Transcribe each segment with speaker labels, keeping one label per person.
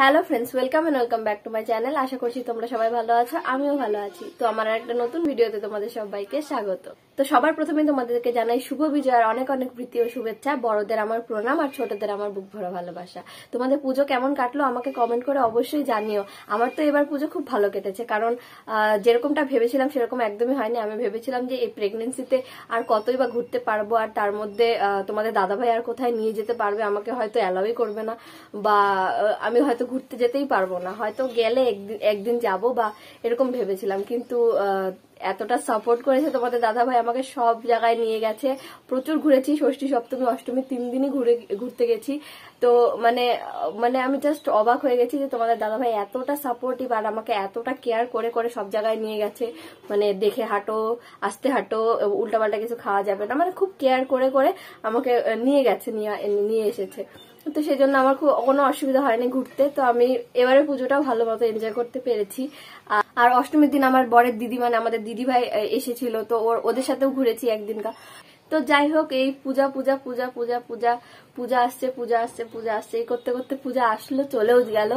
Speaker 1: hello friends welcome and welcome back to my channel আশা করছি তোমরা সবাই ভালো আছো আমিও ভালো আছি তো আমার একটা নতুন ভিডিওতে তোমাদের সবাইকে স্বাগত তো সবার প্রথমে তোমাদেরকে জানাই শুভ বিজয়ের অনেক অনেক প্রীতি ও শুভেচ্ছা বড়দের আমার প্রণাম আর ছোটদের আমার বুক ভরা ভালোবাসা তোমাদের পুজো কেমন কাটলো আমাকে কমেন্ট করে অবশ্যই জানিও আমার তো এবার পুজো খুব ভালো কেটেছে কারণ যেরকমটা ভেবেছিলাম সেরকম একদমই হয়নি আমি ভেবেছিলাম যে এই প্রেগনেন্সিতে আর কতই বা ঘুরতে পারবো আর তার মধ্যে তোমাদের দাদাভাই আর কোথায় নিয়ে যেতে পারবে আমাকে হয়তো অ্যালাউই করবে না বা আমি হয়তো ঘুরতে যেতেই পারবো না হয়তো গেলে একদিন একদিন যাব বা এরকম ভেবেছিলাম কিন্তু এতটা সাপোর্ট করেছে তোমাদের দাদা ভাই আমাকে সব জায়গায় নিয়ে গেছে প্রচুর ঘুরেছি ষষ্ঠী সপ্তমী অষ্টমী তিন দিনই ঘুরে ঘুরতে গেছি তো মানে মানে আমি জাস্ট অবাক হয়ে গেছি যে তোমাদের দাদা ভাই এতটা সাপোর্টিভ আর আমাকে এতটা কেয়ার করে করে সব জায়গায় নিয়ে গেছে মানে দেখে হাঁটো আসতে হাঁটো উল্টাপাল্টা কিছু খাওয়া যাবে না মানে খুব কেয়ার করে করে আমাকে নিয়ে গেছে নিয়ে এসেছে তো সেই জন্য আমার খুব কোনো অসুবিধা হয়নি ঘুরতে তো আমি এবারে পুজোটা ভালো মতো এনজয় করতে পেরেছি আর অষ্টমীর দিন আমার বরের দিদি মানে আমাদের দিদিভাই এসেছিল তো ওর ওদের সাথেও ঘুরেছি একদিনটা তো যাই হোক এই পূজা পূজা পূজা পূজা পূজা পূজা আসছে পূজা আসছে পূজা আসছে এই করতে করতে পূজা আসলো চলেও গেল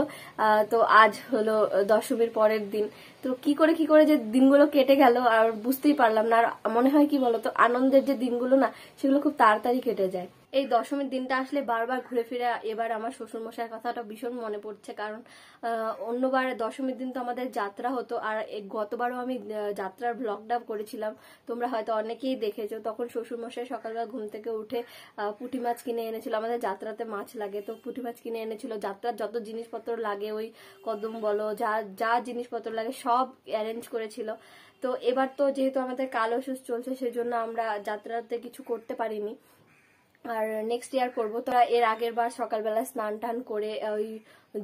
Speaker 1: তো আজ হলো দশমীর পরের দিন তো কি করে কি করে যে দিনগুলো কেটে গেল আর বুঝতেই পারলাম না আর মনে হয় কি বলতো আনন্দের যে দিনগুলো না সেগুলো খুব তাড়াতাড়ি কেটে যায় এই দশমীর দিনটা আসলে বারবার ঘুরে ফিরে এবার আমার শ্বশুর মশাইয়ের কথাটা ভীষণ মনে পড়ছে কারণ অন্যবার দশমীর দিন তো আমাদের যাত্রা হতো আর গতবারও আমি যাত্রার ব্লগটা করেছিলাম তোমরা হয়তো অনেকেই দেখেছো তখন শ্বশুর মশাই সকালবেলা ঘুম থেকে উঠে পুঁটি মাছ কিনে এনেছিল আমাদের যাত্রাতে মাছ লাগে তো পুঁটি মাছ কিনে এনেছিল যাত্রার যত জিনিসপত্র লাগে ওই কদম বলো যা যা জিনিসপত্র লাগে সব অ্যারেঞ্জ করেছিল তো এবার তো যেহেতু আমাদের কালো সুস চলছে সেজন্য আমরা যাত্রাতে কিছু করতে পারিনি আর নেক্সট ইয়ার করবো তো এর আগের বার সকালবেলা স্নান টান করে ওই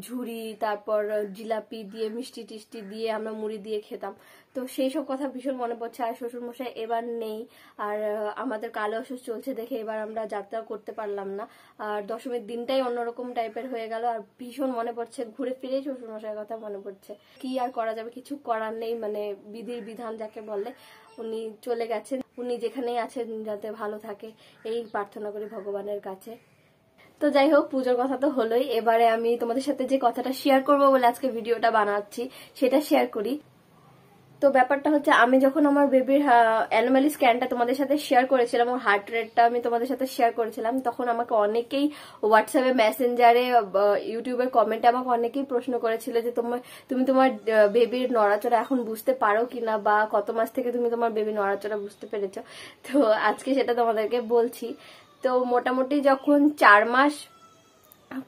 Speaker 1: ঝুড়ি তারপর জিলাপি দিয়ে মিষ্টি টিষ্টি দিয়ে আমরা মুড়ি দিয়ে খেতাম তো সেই সব কথা ভীষণ মনে পড়ছে আর শ্বশুরমশাই এবার নেই আর আমাদের কালো অসুস চলছে দেখে এবার আমরা যাত্রা করতে পারলাম না আর দশমীর দিনটাই অন্যরকম টাইপের হয়ে গেল আর ভীষণ মনে পড়ছে ঘুরে ফিরে শ্বশুরমশাইয়ের কথা মনে পড়ছে কি আর করা যাবে কিছু করার নেই মানে বিধির বিধান যাকে বলে উনি চলে গেছেন উনি যেখানেই আছেন যাতে ভালো থাকে এই প্রার্থনা করি ভগবানের কাছে তো যাই হোক পুজোর কথা তো হলোই এবারে আমি তোমাদের সাথে যে কথাটা শেয়ার করবো বলে আজকে ভিডিওটা বানাচ্ছি সেটা শেয়ার করি তো ব্যাপারটা হচ্ছে আমি যখন আমার বেবির অ্যানোমালি স্ক্যানটা তোমাদের সাথে শেয়ার করেছিলাম ওর হার্ট রেটটা আমি তোমাদের সাথে শেয়ার করেছিলাম তখন আমাকে অনেকেই হোয়াটসঅ্যাপে মেসেঞ্জারে ইউটিউবের কমেন্টে আমাকে অনেকেই প্রশ্ন করেছিল যে তোমার তুমি তোমার বেবির নড়াচড়া এখন বুঝতে পারো কিনা বা কত মাস থেকে তুমি তোমার বেবি নড়াচড়া বুঝতে পেরেছ তো আজকে সেটা তোমাদেরকে বলছি তো মোটামুটি যখন চার মাস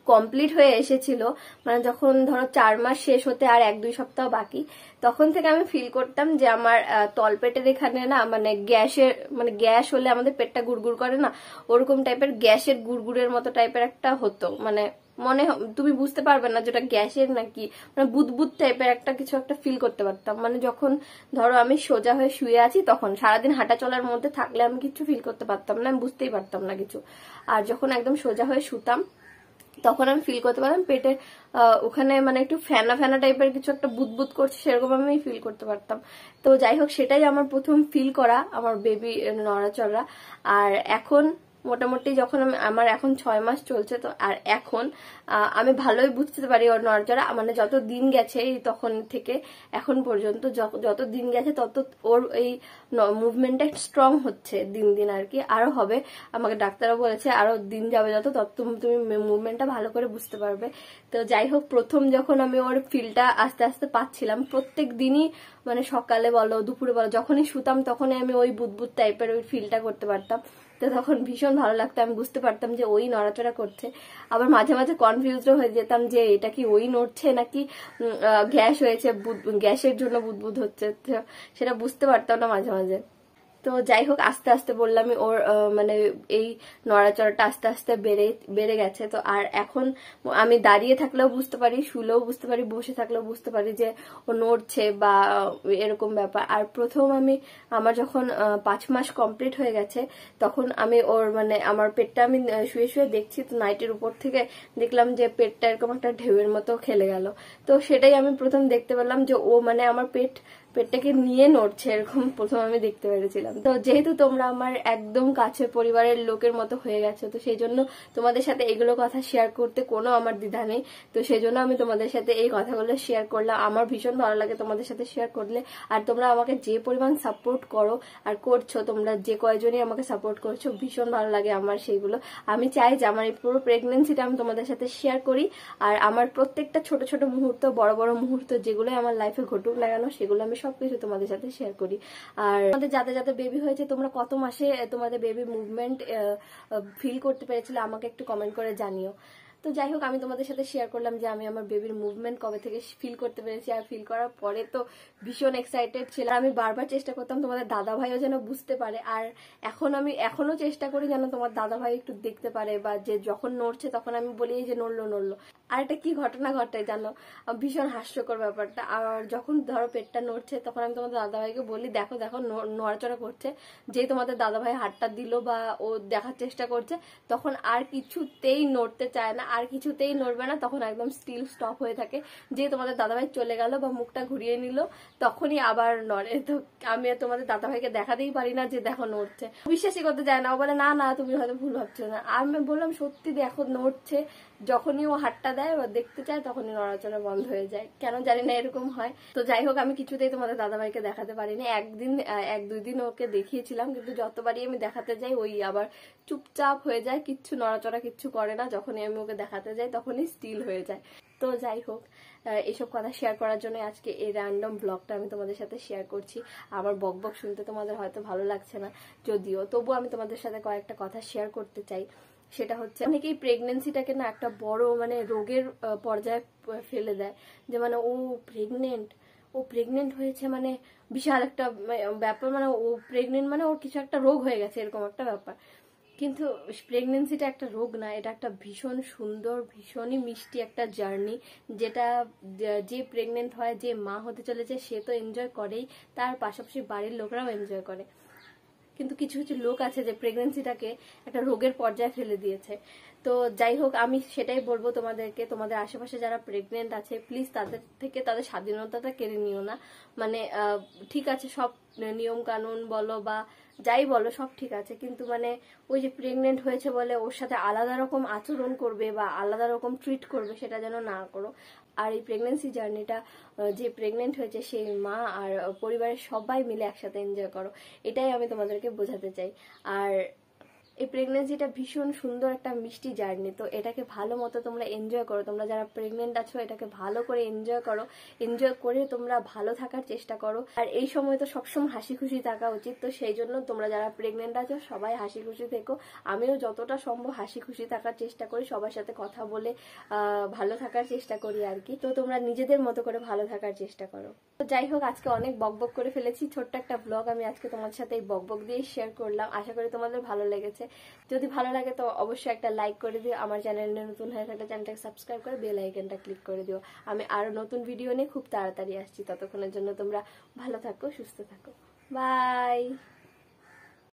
Speaker 1: কমপ্লিট হয়ে এসেছিল মানে যখন ধরো চার মাস শেষ হতে আর এক দুই সপ্তাহ বাকি তখন থেকে আমি ফিল করতাম যে আমার তলপেটের এখানে না মানে গ্যাসের মানে গ্যাস হলে আমাদের পেটটা গুড়গুড় করে না ওরকম টাইপের গ্যাসের গুড়গুড়ের মতো টাইপের একটা হতো মানে মনে তুমি বুঝতে পারবে না যেটা গ্যাসের নাকি মানে বুদবুদ টাইপের একটা কিছু একটা ফিল করতে পারতাম মানে যখন ধরো আমি সোজা হয়ে শুয়ে আছি তখন সারাদিন হাঁটা চলার মধ্যে থাকলে আমি কিছু ফিল করতে পারতাম না আমি বুঝতেই পারতাম না কিছু আর যখন একদম সোজা হয়ে শুতাম তখন আমি ফিল করতে পারতাম পেটে ওখানে মানে একটু ফ্যানা ফ্যানা টাইপের কিছু একটা বুদবুদ করছে সেরকম আমি ফিল করতে পারতাম তো যাই হোক সেটাই আমার প্রথম ফিল করা আমার বেবি নড়াচড়া আর এখন মোটামুটি যখন আমার এখন ছয় মাস চলছে তো আর এখন আমি ভালোই বুঝতে পারি ওর নড়াচড়া মানে যত দিন গেছে এই তখন থেকে এখন পর্যন্ত যত দিন গেছে তত ওর এই মুভমেন্টটা স্ট্রং হচ্ছে দিন দিন আর কি আরো হবে আমাকে ডাক্তারও বলেছে আরো দিন যাবে যত তত তুমি মুভমেন্টটা ভালো করে বুঝতে পারবে তো যাই হোক প্রথম যখন আমি ওর ফিলটা আস্তে আস্তে পাচ্ছিলাম প্রত্যেক দিনই মানে সকালে বলো দুপুরে বলো যখনই শুতাম তখনই আমি ওই বুধবুধ টাইপের ওই ফিলটা করতে পারতাম তো তখন ভীষণ ভালো লাগতো আমি বুঝতে পারতাম যে ওই নড়াচড়া করছে আবার মাঝে মাঝে কনফিউজ হয়ে যেতাম যে এটা কি ওই নড়ছে নাকি গ্যাস হয়েছে গ্যাসের জন্য বুদবুদ হচ্ছে সেটা বুঝতে পারতাম না মাঝে মাঝে তো যাই হোক আস্তে আস্তে বললাম ওর মানে এই নড়াচড়াটা আস্তে আস্তে বেড়ে বেড়ে গেছে তো আর এখন আমি দাঁড়িয়ে থাকলেও বুঝতে পারি শুলেও বুঝতে পারি বসে থাকলেও বুঝতে পারি যে ও নড়ছে বা এরকম ব্যাপার আর প্রথম আমি আমার যখন পাঁচ মাস কমপ্লিট হয়ে গেছে তখন আমি ওর মানে আমার পেটটা আমি শুয়ে শুয়ে দেখছি তো নাইটের উপর থেকে দেখলাম যে পেটটা এরকম একটা ঢেউয়ের মতো খেলে গেল তো সেটাই আমি প্রথম দেখতে পেলাম যে ও মানে আমার পেট পেটটাকে নিয়ে নড়ছে এরকম প্রথম আমি দেখতে পেরেছিলাম তো যেহেতু তোমরা আমার একদম কাছের পরিবারের লোকের মতো হয়ে গেছো তো সেই জন্য তোমাদের সাথে এগুলো কথা শেয়ার করতে কোনো আমার দ্বিধা নেই তো সেই জন্য আমি তোমাদের সাথে এই কথাগুলো শেয়ার করলাম আমার ভীষণ ভালো লাগে তোমাদের সাথে শেয়ার করলে আর তোমরা আমাকে যে পরিমাণ সাপোর্ট করো আর করছো তোমরা যে কয়জনই আমাকে সাপোর্ট করছো ভীষণ ভালো লাগে আমার সেইগুলো আমি চাই যে আমার এই পুরো প্রেগনেন্সিটা আমি তোমাদের সাথে শেয়ার করি আর আমার প্রত্যেকটা ছোট ছোট মুহূর্ত বড় বড় মুহূর্ত যেগুলো আমার লাইফে ঘটুক লাগানো সেগুলো আমি সবকিছু তোমাদের সাথে শেয়ার করি আর তোমাদের যাতে যাতে বেবি হয়েছে তোমরা কত মাসে তোমাদের বেবি মুভমেন্ট ফিল করতে পেরেছিলে আমাকে একটু কমেন্ট করে জানিও তো যাই হোক আমি তোমাদের সাথে শেয়ার করলাম যে আমি আমার বেবির মুভমেন্ট কবে থেকে ফিল করতে পেরেছি আর ফিল করার পরে তো ভীষণ এক্সাইটেড ছিল আমি বারবার চেষ্টা করতাম তোমাদের দাদা ভাইও যেন বুঝতে পারে আর এখন আমি এখনো চেষ্টা করি যেন তোমার দাদা ভাই একটু দেখতে পারে বা যে যখন নড়ছে তখন আমি বলি যে নড়লো নড়লো আর এটা কি ঘটনা ঘটে জানো ভীষণ হাস্যকর ব্যাপারটা আর যখন ধরো পেটটা নড়ছে তখন আমি তোমাদের দাদা ভাইকে বলি দেখো দেখো নড়াচড়া করছে যে তোমাদের দাদা ভাই হাটটা দিল বা ও দেখার চেষ্টা করছে তখন আর কিছুতেই নড়তে চায় না আর কিছুতেই নড়বে না তখন একদম স্টিল স্টপ হয়ে থাকে যে তোমাদের দাদাভাই চলে গেল বা মুখটা ঘুরিয়ে নিল তখনই আবার নড়ে তো আমি আর তোমাদের দাদাভাইকে দেখাতেই পারি না যে দেখো নড়ছে বিশ্বাসই করতে যায় না ও বলে না না তুমি হয়তো ভুল ভাবছো না আমি বললাম সত্যি দেখো নড়ছে যখনই ও হাটটা দেয় ও দেখতে চায় তখনই নড়াচড়া বন্ধ হয়ে যায় কেন জানি না এরকম হয় তো যাই হোক আমি কিছুতেই তোমাদের দাদাভাইকে দেখাতে পারিনি একদিন এক দুই দিন ওকে দেখিয়েছিলাম কিন্তু যতবারই আমি দেখাতে যাই ওই আবার চুপচাপ হয়ে যায় কিচ্ছু নড়াচড়া কিচ্ছু করে না যখনই আমি ওকে দেখাতে যাই তখনই স্টিল হয়ে যায় তো যাই হোক এইসব কথা শেয়ার করার জন্য আজকে এই র্যান্ডম ব্লগটা আমি তোমাদের সাথে শেয়ার করছি আমার বক বক শুনতে তোমাদের হয়তো ভালো লাগছে না যদিও তবু আমি তোমাদের সাথে কয়েকটা কথা শেয়ার করতে চাই সেটা হচ্ছে অনেকেই প্রেগনেন্সিটাকে না একটা বড় মানে রোগের পর্যায়ে ফেলে দেয় যে মানে ও প্রেগনেন্ট ও প্রেগনেন্ট হয়েছে মানে বিশাল একটা মানে, ব্যাপার মানে ও প্রেগনেন্ট মানে ওর কিছু একটা রোগ হয়ে গেছে এরকম একটা ব্যাপার কিন্তু প্রেগনেন্সিটা একটা রোগ না এটা একটা ভীষণ সুন্দর ভীষণই মিষ্টি একটা জার্নি যেটা যে প্রেগনেন্ট হয় যে মা হতে চলেছে সে তো এনজয় করেই তার পাশাপাশি বাড়ির লোকরাও এনজয় করে কিন্তু কিছু কিছু লোক আছে যে প্রেগনেন্সিটাকে একটা রোগের পর্যায়ে ফেলে দিয়েছে তো যাই হোক আমি সেটাই বলবো তোমাদেরকে তোমাদের আশেপাশে যারা প্রেগনেন্ট আছে প্লিজ তাদের থেকে তাদের স্বাধীনতাটা কেড়ে নিও না মানে ঠিক আছে সব নিয়ম কানুন বলো বা যাই বলো সব ঠিক আছে কিন্তু মানে ওই যে প্রেগনেন্ট হয়েছে বলে ওর সাথে আলাদা রকম আচরণ করবে বা আলাদা রকম ট্রিট করবে সেটা যেন না করো আর এই প্রেগনেন্সি জার্নিটা যে প্রেগনেন্ট হয়েছে সেই মা আর পরিবারের সবাই মিলে একসাথে এনজয় করো এটাই আমি তোমাদেরকে বোঝাতে চাই আর এই প্রেগনেন্সিটা ভীষণ সুন্দর একটা মিষ্টি জার্নি তো এটাকে ভালো মতো তোমরা এনজয় করো তোমরা যারা প্রেগনেন্ট আছো এটাকে ভালো করে এনজয় করো এনজয় করে তোমরা ভালো থাকার চেষ্টা করো আর এই সময় তো সবসময় হাসি খুশি থাকা উচিত তো সেই জন্য তোমরা যারা প্রেগনেন্ট আছো সবাই হাসি খুশি থেকো আমিও যতটা সম্ভব হাসি খুশি থাকার চেষ্টা করি সবার সাথে কথা বলে ভালো থাকার চেষ্টা করি আর কি তো তোমরা নিজেদের মতো করে ভালো থাকার চেষ্টা করো তো যাই হোক আজকে অনেক বকবক করে ফেলেছি ছোট্ট একটা ব্লগ আমি আজকে তোমার সাথে এই বকবক দিয়ে শেয়ার করলাম আশা করি তোমাদের ভালো লেগেছে আছে যদি ভালো লাগে তো অবশ্যই একটা লাইক করে দিও আমার চ্যানেলে নতুন হয়ে থাকলে চ্যানেলটাকে সাবস্ক্রাইব করে বেল আইকনটা ক্লিক করে দিও আমি আরো নতুন ভিডিও নিয়ে খুব তাড়াতাড়ি আসছি ততক্ষণের জন্য তোমরা ভালো থাকো সুস্থ থাকো বাই